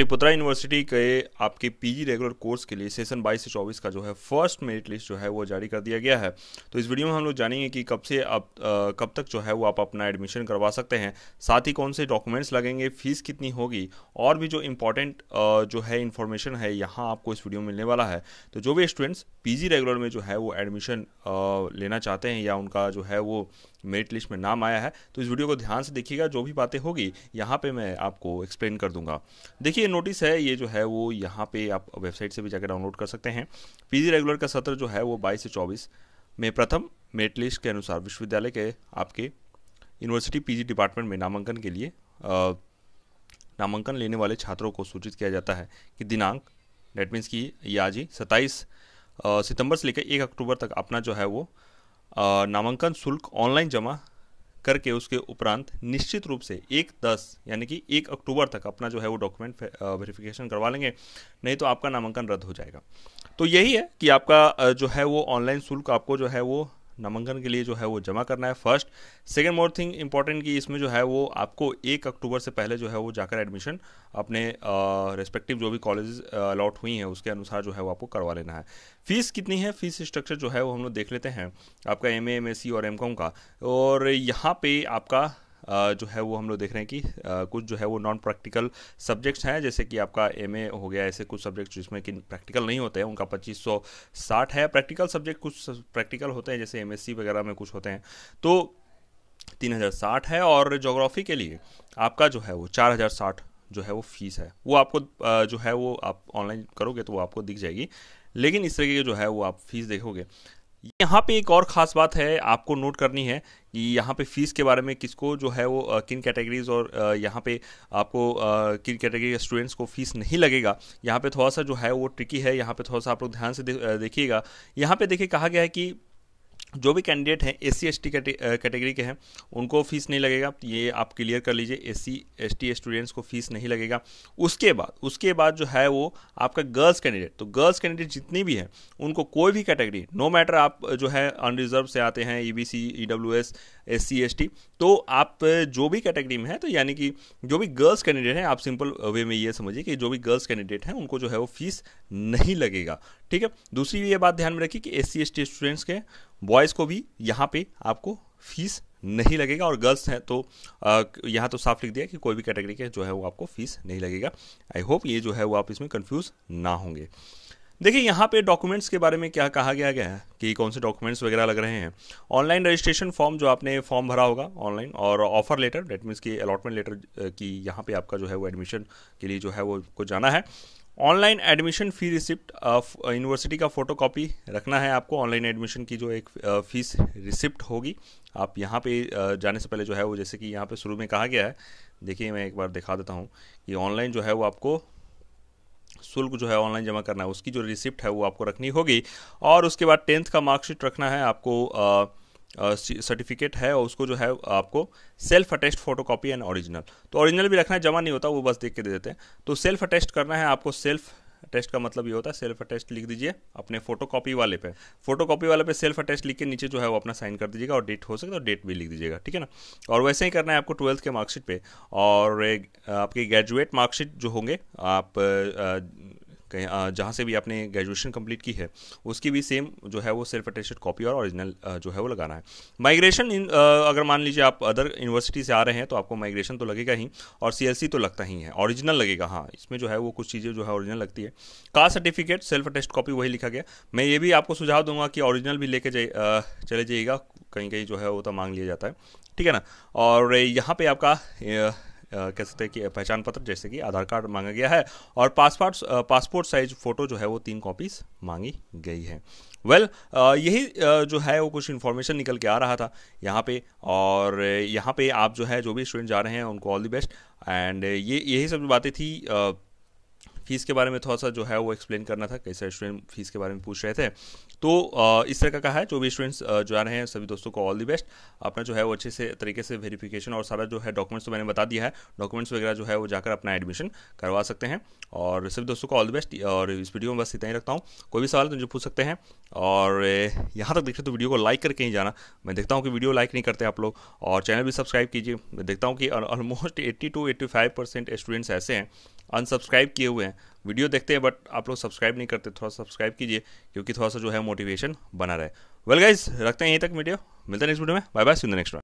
Pataliputra university के आपके PG regular course के लिए सेशन 22 से 24 का जो है फर्स्ट मेरिट लिस्ट जो है वो जारी कर दिया गया है तो इस वीडियो में हम लोग जानेंगे कि कब से आप कब तक जो है वो आप अपना एडमिशन करवा सकते हैं साथ ही कौन से डॉक्यूमेंट्स लगेंगे फीस कितनी होगी और भी जो इंपॉर्टेंट जो है इन्फॉर्मेशन है यहाँ आपको इस वीडियो में मिलने वाला है तो जो भी स्टूडेंट्स पी रेगुलर में जो है वो एडमिशन लेना चाहते हैं या उनका जो है वो मेरिट लिस्ट में नाम आया है तो इस वीडियो को ध्यान से देखिएगा जो भी बातें होगी यहाँ पे मैं आपको एक्सप्लेन कर दूंगा देखिए नोटिस है ये जो है वो यहाँ पे आप वेबसाइट से भी जाकर डाउनलोड कर सकते हैं पीजी रेगुलर का सत्र जो है वो बाईस से चौबीस में प्रथम मेरिट लिस्ट के अनुसार विश्वविद्यालय के आपके यूनिवर्सिटी पी डिपार्टमेंट में नामांकन के लिए नामांकन लेने वाले छात्रों को सूचित किया जाता है कि दिनांक डेट मीन्स की ये आज ही सत्ताईस सितंबर से लेकर एक अक्टूबर तक अपना जो है वो नामांकन शुल्क ऑनलाइन जमा करके उसके उपरांत निश्चित रूप से एक दस यानी कि एक अक्टूबर तक अपना जो है वो डॉक्यूमेंट वेरिफिकेशन करवा लेंगे नहीं तो आपका नामांकन रद्द हो जाएगा तो यही है कि आपका जो है वो ऑनलाइन शुल्क आपको जो है वो नामांकन के लिए जो है वो जमा करना है first second more thing important कि इसमें जो है वो आपको एक अक्टूबर से पहले जो है वो जाकर एडमिशन अपने रेस्पेक्टिव जो भी कॉलेज अलॉट हुई हैं उसके अनुसार जो है वो आपको करवा लेना है फीस कितनी है फीस स्ट्रक्चर जो है वो हम लोग देख लेते हैं आपका M A M S C और एम कॉम का और यहाँ पे आपका जो है वो हम लोग देख रहे हैं कि कुछ जो है वो नॉन प्रैक्टिकल सब्जेक्ट्स हैं जैसे कि आपका एम हो गया ऐसे कुछ सब्जेक्ट जिसमें कि प्रैक्टिकल नहीं होते हैं उनका पच्चीस है प्रैक्टिकल सब्जेक्ट कुछ प्रैक्टिकल होते हैं जैसे एम वगैरह में कुछ होते हैं तो तीन हज़ार साठ है और जोग्राफ़ी के लिए आपका जो है वो चार हज़ार साठ जो है वो फीस है वो आपको जो है वो आप ऑनलाइन करोगे तो वो आपको दिख जाएगी लेकिन इस तरीके की जो है वो आप फीस देखोगे यहाँ पे एक और ख़ास बात है आपको नोट करनी है कि यहाँ पे फीस के बारे में किसको जो है वो किन कैटेगरीज और यहाँ पे आपको किन कैटेगरी के स्टूडेंट्स को फीस नहीं लगेगा यहाँ पे थोड़ा सा जो है वो ट्रिकी है यहाँ पे थोड़ा सा आप लोग ध्यान से देखिएगा यहाँ पे देखिए कहा गया है कि जो भी कैंडिडेट हैं S C S T category के हैं उनको फीस नहीं लगेगा ये आप क्लियर कर लीजिए S C S T students को फीस नहीं लगेगा उसके बाद उसके बाद जो है वो आपका गर्ल्स कैंडिडेट तो गर्ल्स कैंडिडेट जितनी भी हैं उनको कोई भी कैटेगरी नो मैटर आप जो है अनरिजर्व से आते हैं E B C E W S S C S T तो आप जो भी कैटेगरी में है तो यानी कि जो भी गर्ल्स कैंडिडेट हैं आप सिंपल वे में ये समझिए कि जो भी गर्ल्स कैंडिडेट हैं उनको जो है वो फीस नहीं लगेगा ठीक है दूसरी ये बात ध्यान में रखिए कि एस सी स्टूडेंट्स के बॉयज़ को भी यहाँ पे आपको फीस नहीं लगेगा और गर्ल्स हैं तो यहाँ तो साफ लिख दिया कि कोई भी कैटेगरी के जो है वो आपको फीस नहीं लगेगा आई होप ये जो है वो आप इसमें कन्फ्यूज़ ना होंगे देखिए यहाँ पे डॉक्यूमेंट्स के बारे में क्या कहा गया गया है कि कौन से डॉक्यूमेंट्स वगैरह लग रहे हैं ऑनलाइन रजिस्ट्रेशन फॉर्म जो आपने फॉर्म भरा होगा ऑनलाइन और ऑफर लेटर डेट मीन्स की अलॉटमेंट लेटर की यहाँ पे आपका जो है वो एडमिशन के लिए जो है वो को जाना है online admission fee receipt university का फ़ोटो कॉपी रखना है आपको ऑनलाइन एडमिशन की जो एक फ़ीस रिसिप्ट होगी आप यहाँ पे जाने से पहले जो है वो जैसे कि यहाँ पे शुरू में कहा गया है देखिए मैं एक बार दिखा देता हूँ कि ऑनलाइन जो है वो आपको शुल्क जो है ऑनलाइन जमा करना है उसकी जो रिसिप्ट है वो आपको रखनी होगी और उसके बाद टेंथ का मार्कशीट रखना है आपको सर्टिफिकेट है और उसको जो है आपको self attest photo copy and original तो ओरिजिनल भी रखना है जमा नहीं होता वो बस देख के दे देते हैं तो सेल्फ अटेस्ट करना है आपको सेल्फ टेस्ट का मतलब ये होता है सेल्फ अटेस्ट लिख दीजिए अपने फोटो कॉपी वाले पे फोटो कॉपी वाले पे सेल्फ अटेस्ट लिख के नीचे जो है वो अपना साइन कर दीजिएगा और डेट हो सके तो डेट भी लिख दीजिएगा ठीक है ना और वैसे ही करना है आपको ट्वेल्थ के मार्कशीट पे और आपके ग्रेजुएट मार्कशीट जो होंगे आप कहीं जहाँ से भी आपने ग्रेजुएशन कंप्लीट की है उसकी भी सेम जो है वो सेल्फ अटेस्टेड कॉपी और ओरिजिनल जो है वो लगाना है माइग्रेशन अगर मान लीजिए आप अदर यूनिवर्सिटी से आ रहे हैं तो आपको माइग्रेशन तो लगेगा ही और सी तो लगता ही है ओरिजिनल लगेगा हाँ इसमें जो है वो कुछ चीज़ें जो है ओरिजिनल लगती है caste certificate self attest copy वही लिखा गया मैं ये भी आपको सुझाव दूंगा कि ओरिजिनल भी लेके चले जाइएगा कहीं कहीं जो है वो तो मांग लिया जाता है ठीक है ना और यहाँ पे आपका कह सकते हैं कि पहचान पत्र जैसे कि आधार कार्ड मांगा गया है और पासपोर्ट पासपोर्ट साइज फ़ोटो जो है वो तीन कॉपीज़ मांगी गई है वेल well, यही जो है वो कुछ इन्फॉर्मेशन निकल के आ रहा था यहाँ पे और यहाँ पे आप जो है जो भी स्टूडेंट जा रहे हैं उनको ऑल दी बेस्ट एंड ये यही सब बातें थी फीस के बारे में थोड़ा सा जो है वो एक्सप्लेन करना था कई सारे स्टूडेंट फीस के बारे में पूछ रहे थे तो इस तरह का कहा है जो भी स्टूडेंट्स जो आ रहे हैं सभी दोस्तों को ऑल दी बेस्ट अपना जो है वो अच्छे से तरीके से वेरीफिकेशन और सारा जो है डॉक्यूमेंट्स तो मैंने बता दिया है डॉक्यूमेंट्स वगैरह जो है वो जाकर अपना एडमिशन करवा सकते हैं और सभी दोस्तों को ऑल द बेस्ट और इस वीडियो में बस इतना ही रखता हूँ कोई भी सवाल तो मुझे पूछ सकते हैं और यहाँ तक देखें तो वीडियो को लाइक करके ही जाना मैं देखता हूँ कि वीडियो लाइक नहीं करते आप लोग और चैनल भी सब्सक्राइब कीजिए मैं देखता हूँ कि almost eighty two eighty five percent students ऐसे हैं अनसब्सक्राइब किए हुए हैं वीडियो देखते हैं बट आप लोग सब्सक्राइब नहीं करते थोड़ा सब्सक्राइब कीजिए क्योंकि थोड़ा सा जो है मोटिवेशन बना रहे वेल well गाइज रखते हैं यहीं तक वीडियो मिलते हैं नेक्स्ट वीडियो में bye bye see the next